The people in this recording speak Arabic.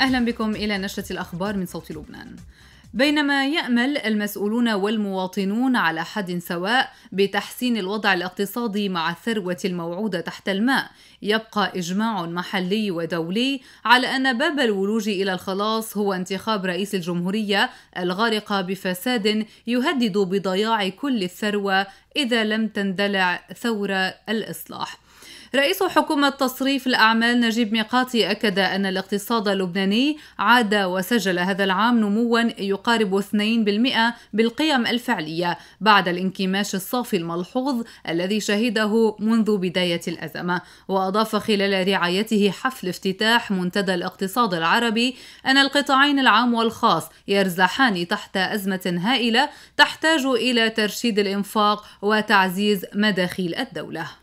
أهلا بكم إلى نشرة الأخبار من صوت لبنان بينما يامل المسؤولون والمواطنون على حد سواء بتحسين الوضع الاقتصادي مع الثروه الموعوده تحت الماء يبقى اجماع محلي ودولي على ان باب الولوج الى الخلاص هو انتخاب رئيس الجمهوريه الغارقه بفساد يهدد بضياع كل الثروه اذا لم تندلع ثوره الاصلاح رئيس حكومة تصريف الأعمال نجيب ميقاتي أكد أن الاقتصاد اللبناني عاد وسجل هذا العام نموا يقارب 2% بالقيم الفعلية بعد الانكماش الصافي الملحوظ الذي شهده منذ بداية الأزمة وأضاف خلال رعايته حفل افتتاح منتدى الاقتصاد العربي أن القطاعين العام والخاص يرزحان تحت أزمة هائلة تحتاج إلى ترشيد الإنفاق وتعزيز مداخيل الدولة